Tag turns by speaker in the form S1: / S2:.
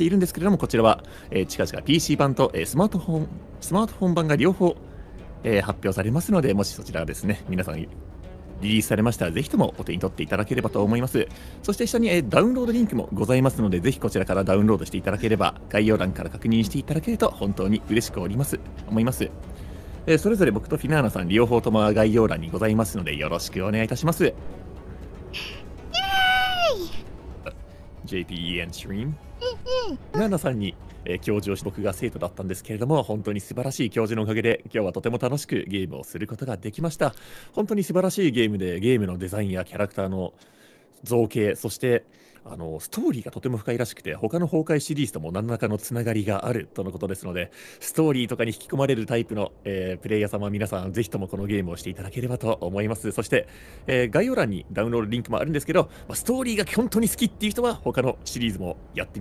S1: ているんですけれども、こちらは、えー、近々 PC 版と、えー、スマートフォン、スマートフォン版が両方、えー、発表されますので、もしそちらですね、皆さんリリースされましたら、ぜひともお手に取っていただければと思います。そして下に、えー、ダウンロードリンクもございますので、ぜひこちらからダウンロードしていただければ、概要欄から確認していただけると本当に嬉しくおります。思います。えそれぞれ僕とフィナーナさん両方とも概要欄にございますのでよろしくお願いいたします。JPEN ストリナナさんに、えー、教授をし僕が生徒だったんですけれども本当に素晴らしい教授のおかげで今日はとても楽しくゲームをすることができました本当に素晴らしいゲームでゲームのデザインやキャラクターの造形そしてあのストーリーがとても深いらしくて他の崩壊シリーズとも何らかのつながりがあるとのことですのでストーリーとかに引き込まれるタイプの、えー、プレイヤー様皆さんぜひともこのゲームをしていただければと思いますそして、えー、概要欄にダウンロードリンクもあるんですけど、まあ、ストーリーが本当に好きっていう人は他のシリーズもやって